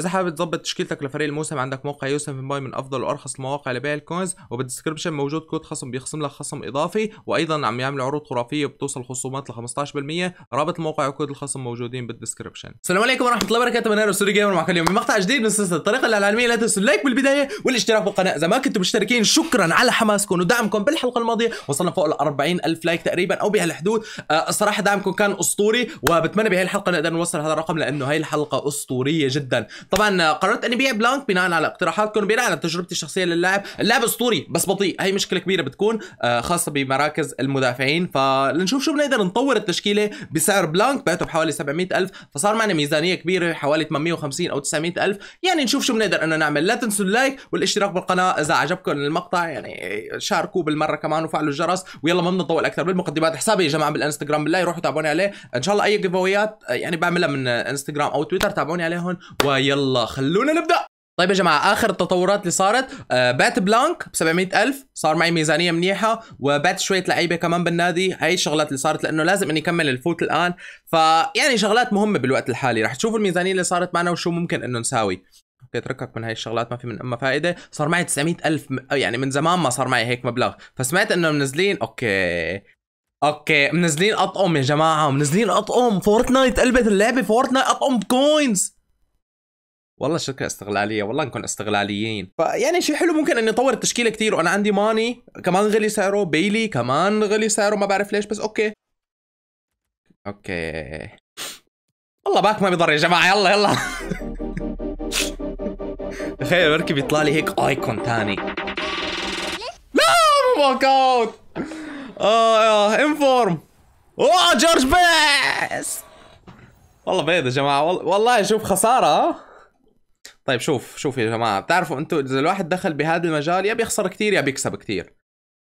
اذا حابب تظبط تشكيلتك لفريق الموسم عندك موقع يوسف باي من افضل وارخص المواقع لبيع الكوينز وبالدسكربشن موجود كود خصم بيخصم لك خصم اضافي وايضا عم يعملوا عروض خرافيه وبتوصل خصومات ل 15% رابط الموقع وكود الخصم موجودين بالدسكربشن السلام عليكم ورحمه الله وبركاته من انا جيمر معكم اليوم بمقطع جديد من سلسله الطريقه العالميه لا تنسوا اللايك بالبدايه والاشتراك بالقناه اذا ما كنتم مشتركين شكرا على حماسكم ودعمكم بالحلقه الماضيه وصلنا فوق ال 40 الف لايك تقريبا او بهالحدود آه، الصراحه دعمكم كان اسطوري وبتمنى بهي الحلقه نقدر نوصل هذا الرقم لانه هي الحلقه اسطوريه جدا طبعا قررت اني بيع بلانك بناء على اقتراحاتكم بناء على تجربتي الشخصيه للاعب اللاعب اسطوري بس بطيء هي مشكله كبيره بتكون آه، خاصه بمراكز المدافعين فلنشوف شو بنقدر نطور التشكيله بسعر بلانك بعته بحوالي 700 الف فصار معنا ميزانيه كبيره حوالي 850 او 900 الف يعني نشوف شو بنقدر انه نعمل لا تنسوا اللايك والاشتراك بالقناه اذا عجبكم المقطع يعني شاركوه بالمره كمان وفعلوا الجرس ويلا ما بنطول اكثر بالمقدمات حسابي يا جماعه بالانستغرام بالله روحوا تابعوني عليه ان شاء الله اي جيف آه، يعني بعملها من انستغرام او تويتر تابعوني عليهم ويلا يلا خلونا نبدا طيب يا جماعه اخر التطورات اللي صارت آه بات بلانك ب 700000 صار معي ميزانيه منيحه وبات شويه لعيبه كمان بالنادي هاي الشغلات اللي صارت لانه لازم اني اكمل الفوت الان فيعني شغلات مهمه بالوقت الحالي رح تشوفوا الميزانيه اللي صارت معنا وشو ممكن انه نساوي اوكي اتركك من هاي الشغلات ما في من اما فائده صار معي 900000 يعني من زمان ما صار معي هيك مبلغ فسمعت انه منزلين اوكي اوكي منزلين اطقم يا جماعه منزلين اطقم فورتنايت قلبت اللعبه فورتنايت اطقم كوينز والله شركه استغلاليه والله نكون استغلاليين فيعني شيء حلو ممكن اني اطور التشكيله كثير وانا عندي ماني كمان غلي سعره بيلي كمان غلي سعره ما بعرف ليش بس اوكي اوكي والله باك ما بيضر يا جماعه يلا يلا تخيل بركي بيطلع لي هيك ايكون ثاني لا باك اوت اه يا انفورم اوه جورج بيس والله بيض يا جماعه والله شوف خساره طيب شوف شوف يا جماعه بتعرفوا انتم اذا الواحد دخل بهذا المجال يا بيخسر كثير يا بيكسب كثير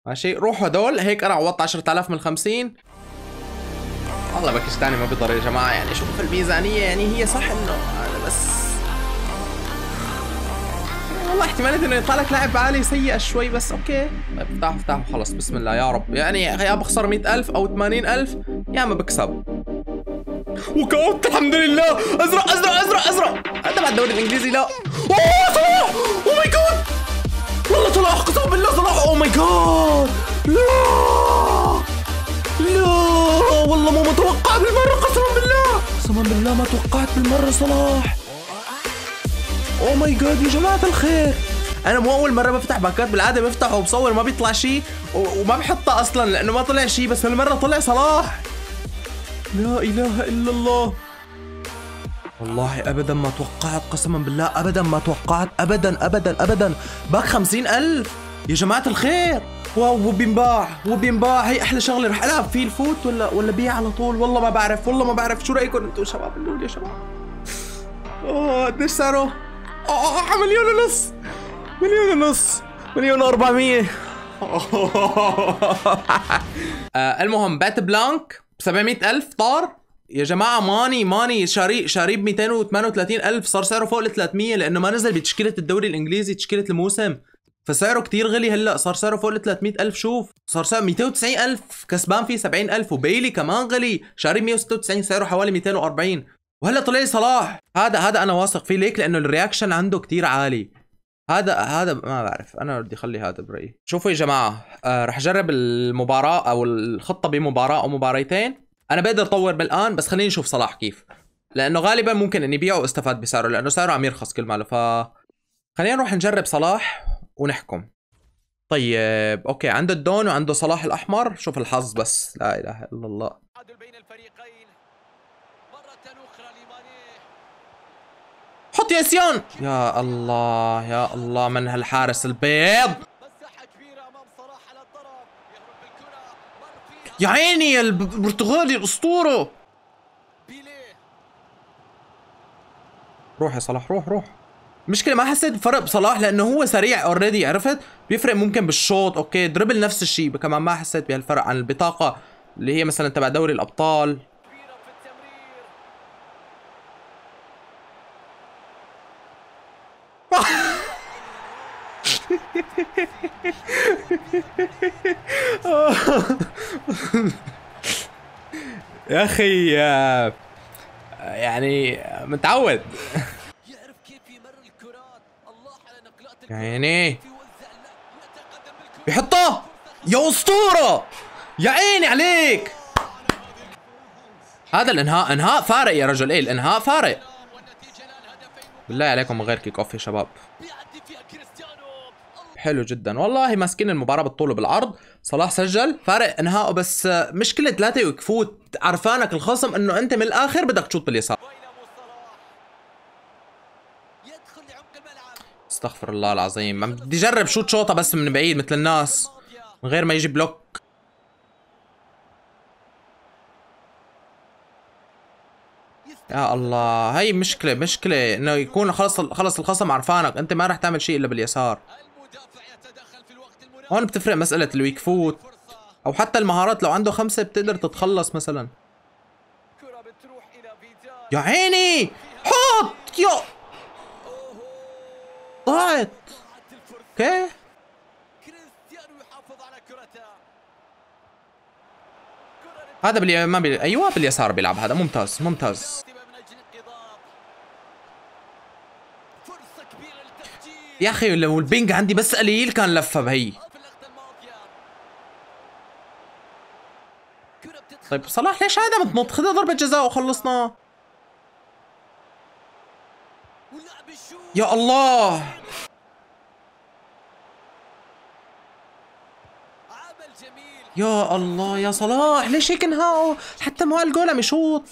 ماشي روحوا هدول هيك انا عوضت 10000 من 50 والله باكستاني ما بيضر يا جماعه يعني شوف الميزانيه يعني هي صح انه انا بس والله احتمالية انه يطلع لك لاعب عالي سيئه شوي بس اوكي طيب افتحوا افتحوا خلص بسم الله يا رب يعني يا بخسر 100000 او 80000 يا ما بكسب وكوت الحمد لله ازرق ازرق ازرق ازرق حتى بعد الدوري الانجليزي لا اوه صلاح او ماي جاد والله صلاح قسما بالله صلاح او ماي جاد لا لا والله ما متوقع بالمره قسما بالله قسما بالله ما توقعت بالمره صلاح او ماي جاد يا جماعه الخير انا مو اول مره بفتح باكات بالعاده بفتح وبصور ما بيطلع شيء وما بحطه اصلا لانه ما طلع شيء بس هالمره طلع صلاح لا إله إلا الله والله ابدا ما توقعت قسما بالله ابدا ما توقعت ابدا ابدا ابدا باك خمسين الف يا جماعة الخير واو وبينباع وبينباع هي احلى شغلة رح العب فيه الفوت ولا ولا بيع على طول والله ما بعرف والله ما بعرف شو رايكم انتم شباب قولوا لي يا شباب اوه قديش سعره؟ اه مليون ونص مليون ونص مليون و400 آه، المهم بات بلانك 700 ألف طار يا جماعة ماني ماني شاري شاري ب 238 ألف صار سعره فوق ال 300 لأنه ما نزل بتشكيلة الدوري الإنجليزي تشكيلة الموسم فسعره كتير غلي هلا صار سعره فوق ال 300 ألف شوف صار سعره 290 ألف كسبان فيه 70 ألف وبيلي كمان غلي شاري 196 سعره حوالي 240 وهلا طلع صلاح هذا هذا انا واثق فيه ليك لانه الرياكشن عنده كتير عالي هذا هذا ما بعرف انا بدي اخلي هذا برايي شوفوا يا جماعه آه رح اجرب المباراه او الخطه بمباراه او مباراتين انا بقدر اطور بالان بس خليني اشوف صلاح كيف لانه غالبا ممكن اني بيعه واستفاد بسعره لانه سعره عم يرخص كل ماله ف خلينا نروح نجرب صلاح ونحكم طيب اوكي عنده الدون وعنده صلاح الاحمر شوف الحظ بس لا اله الا الله حط يا سيون يا الله يا الله من هالحارس البيض يا عيني البرتغالي الاسطوره روح يا صلاح روح روح المشكله ما حسيت بفرق بصلاح لانه هو سريع اوريدي عرفت بيفرق ممكن بالشوط اوكي دربل نفس الشيء كمان ما حسيت بهالفرق عن البطاقه اللي هي مثلا تبع دوري الابطال يا اخي يعني متعود يعرف كيف يمر الكرات الله على نقلات عيني يحطه يا اسطوره يا عيني عليك هذا الانهاء انهاء فارق يا رجل ايه الانهاء فارق بالله عليكم من غير كيك اوف يا شباب حلو جدا والله ماسكين المباراه بالطول وبالعرض صلاح سجل فارق انهائه بس مشكله ثلاثه يكفوت عرفانك الخصم انه انت من الاخر بدك تشوط باليسار استغفر الله العظيم عم بدي اجرب شوت شوطه بس من بعيد مثل الناس من غير ما يجي بلوك يا الله هي مشكله مشكله انه يكون خلص خلص الخصم عرفانك انت ما راح تعمل شيء الا باليسار هون بتفرق مسألة الويك فوت أو حتى المهارات لو عنده خمسة بتقدر تتخلص مثلا يا عيني حط يا ضاعت اوكي هذا باليمين ما بي... ايوه باليسار بيلعب هذا ممتاز ممتاز يا اخي لو البينج عندي بس قليل كان لفه بهي طيب صلاح ليش هذا بتنط خذ ضربة جزاء وخلصنا يا الله يا الله يا صلاح ليش هيك نهاو حتى مو الجول عم يشوط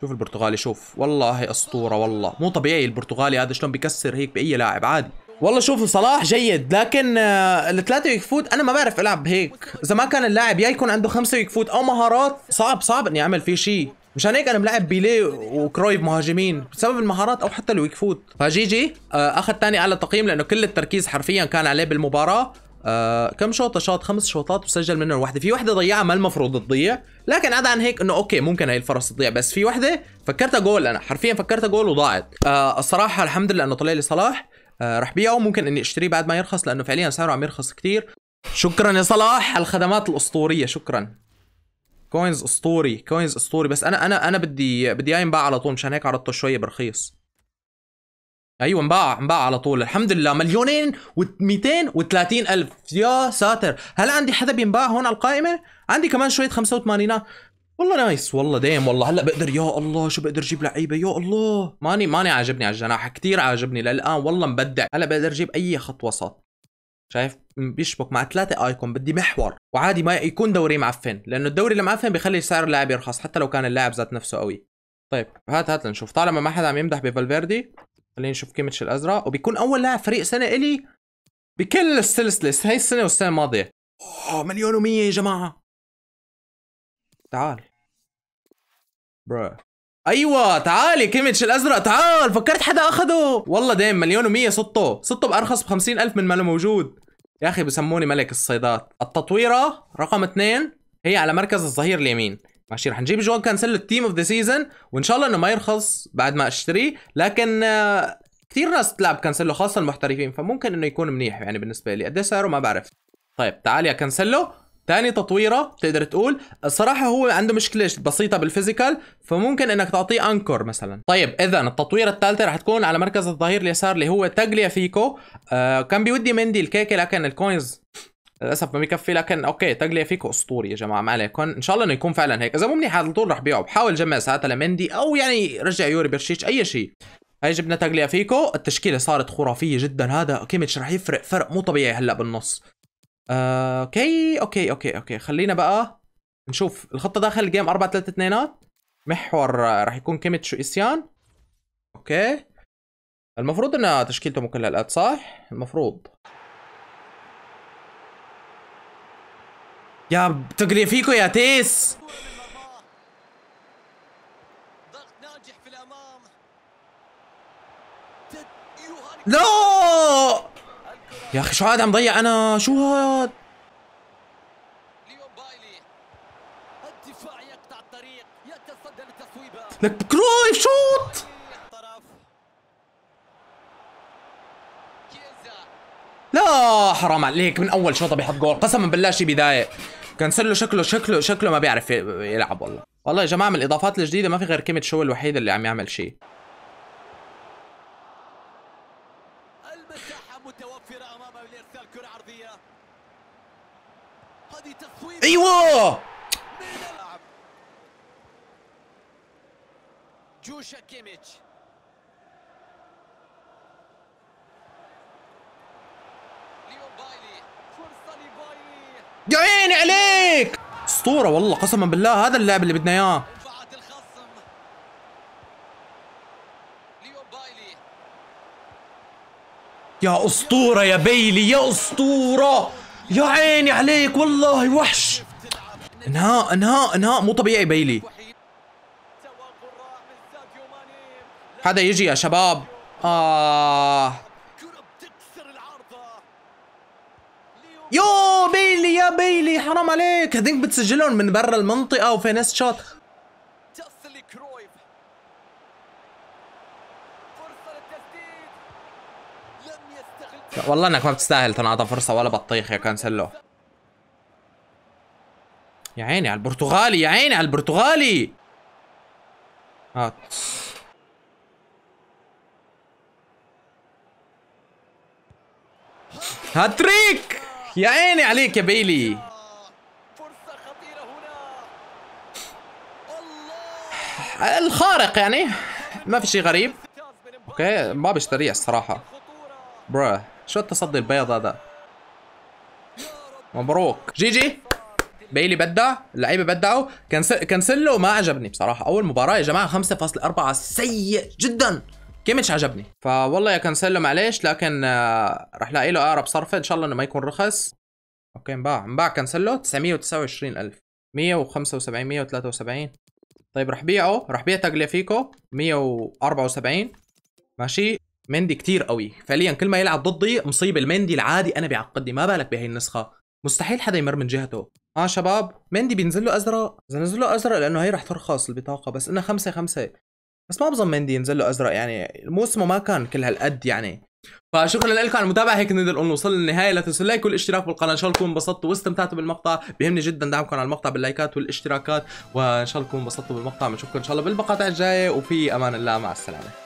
شوف البرتغالي شوف والله اسطوره والله مو طبيعي البرتغالي هذا شلون بكسر هيك باي لاعب عادي والله شوف صلاح جيد لكن آه، الثلاثه ويك فوت انا ما بعرف العب هيك اذا ما كان اللاعب يا يكون عنده خمسه ويك فوت او مهارات صعب صعب اني اعمل فيه شيء مشان هيك انا ملعب بيليه وكرويف مهاجمين بسبب المهارات او حتى الويك فوت فجيجي آه، اخذ ثاني اعلى تقييم لانه كل التركيز حرفيا كان عليه بالمباراه آه كم شوطه شاط خمس شوطات وسجل منهم واحده في وحده ضيعها ما المفروض تضيع لكن عدا عن هيك انه اوكي ممكن هاي الفرص تضيع بس في وحده فكرتها جول انا حرفيا فكرتها جول وضاعت آه الصراحه الحمد لله انه طلع لي صلاح آه، راح بيعه ممكن اني اشتريه بعد ما يرخص لانه فعليا سعره عم يرخص كثير شكرا يا صلاح على الخدمات الاسطوريه شكرا كوينز اسطوري كوينز اسطوري بس انا انا انا بدي بدي اياه ينباع على طول مشان هيك عرضته شويه برخيص ايوه انباع انباع على طول الحمد لله مليونين و230 الف يا ساتر هل عندي حدا بينباع هون على القائمه عندي كمان شويه 85 والله نايس والله دايم والله هلا بقدر يا الله شو بقدر اجيب لعيبه يا الله ماني ماني عاجبني على الجناح كثير عاجبني للان والله مبدع هلا بقدر اجيب اي خط وسط شايف بيشبك مع ثلاثة ايكون بدي محور وعادي ما يكون دوري معفن لانه الدوري المعفن بيخلي سعر اللاعب يرخص حتى لو كان اللاعب ذات نفسه قوي طيب هات هات لنشوف طالما ما حدا عم يمدح بفالفيردي خلينا نشوف كيميتش الازرق وبيكون اول لاعب فريق سنه الي بكل السلسله هاي السنه والسنه الماضيه اوه مليون و100 يا جماعه تعال برا ايوه تعال يا كيميتش الازرق تعال فكرت حدا اخده والله دايم مليون و100 صطه سطه بارخص ب ألف من ما له موجود يا اخي بسموني ملك الصيدات التطويره رقم اثنين هي على مركز الظهير اليمين ماشي رح نجيب جوان كانسل التيم اوف ذا سيزون وان شاء الله انه ما يرخص بعد ما اشتريه لكن آه، كثير ناس تلعب كانسلو خاصه المحترفين فممكن انه يكون منيح يعني بالنسبه لي قد سعره ما بعرف طيب تعال يا كانسلو ثاني تطويره تقدر تقول الصراحة هو عنده مشكلة بسيطة بالفيزيكال فممكن انك تعطيه انكور مثلا طيب اذا التطويرة الثالثة رح تكون على مركز الظهير اليسار اللي هو تاجليا فيكو آه كان بيودي مندي الكيكة لكن الكوينز للاسف ما بيكفي لكن اوكي تاجليا فيكو اسطوري يا جماعه ما عليكم ان شاء الله انه يكون فعلا هيك اذا مو منيح على طول رح بيعه بحاول جمع ساعتها لمندي او يعني رجع يوري برشيش اي شيء هاي جبنا تاجليا فيكو التشكيله صارت خرافيه جدا هذا كيميتش رح يفرق فرق مو طبيعي هلا بالنص آه، اوكي اوكي اوكي اوكي خلينا بقى نشوف الخطه داخل الجيم 4 3 2 محور راح يكون كيميتش اسيان اوكي المفروض ان تشكيلته مكللات صح المفروض يا تقلي فيكو يا تيس ضغط ناجح لا يا اخي شو هاد عم ضيع انا شو هاد لك كرويف شوت لا حرام عليك من اول شوطه بيحط جول قسما بالله شي بدايه له شكله شكله شكله ما بيعرف يلعب والله والله يا جماعه من الاضافات الجديده ما في غير كيميت شو الوحيد اللي عم يعمل شيء المساحة متوفرة أمامه لإرسال كرة عرضية هذه تصويب أيوه جوشا كيميتش بايلي فرصة لبايلي يا عيني عليك اسطورة والله قسما بالله هذا اللاعب اللي بدنا اياه يا اسطوره يا بيلي يا اسطوره يا عيني عليك والله وحش انهاء انهاء انهاء مو طبيعي بيلي هذا يجي يا شباب آه يو بيلي يا بيلي حرام عليك هذيك بتسجلهم من برا المنطقة وفينس شوت والله انك ما بتستاهل تنعطى فرصه ولا بطيخ يا كانسلو يا عيني على البرتغالي يا عيني على البرتغالي هات آه. هاتريك يا عيني عليك يا بيلي الخارق يعني ما في شيء غريب اوكي ما بشتريه الصراحه براه شو التصدي البيض هذا مبروك جي جي بيلي بدع اللعيبه بدعوا كنسلو ما عجبني بصراحه اول مباراه يا جماعه 5.4 سيء جدا كيميتش عجبني فوالله يا كنسلو معليش لكن آه، رح لاقي له اقرب صرفه ان شاء الله انه ما يكون رخص اوكي انباع انباع كنسلو 929000 175 173 طيب رح بيعه رح بيع تاجليفيكو 174 ماشي مندي كتير قوي فعليا كل ما يلعب ضدي مصيبه المندي العادي انا بيعقدني ما بالك بهي النسخه مستحيل حدا يمر من جهته اه شباب مندي بينزل له ازرق اذا نزل له ازرق لانه هي رح ترخص البطاقه بس انها خمسة خمسة بس ما بظن مندي ينزل له ازرق يعني موسمه ما كان كل هالقد يعني فشكرا لكم على المتابعه هيك نقدر انه للنهايه لا تنسوا اللايك والاشتراك بالقناه ان شاء الله تكونوا انبسطتوا واستمتعتوا بالمقطع بيهمني جدا دعمكم على المقطع باللايكات والاشتراكات وان شاء الله تكونوا انبسطتوا بالمقطع بنشوفكم ان شاء الله بالمقاطع الجايه وفي امان الله مع السلامه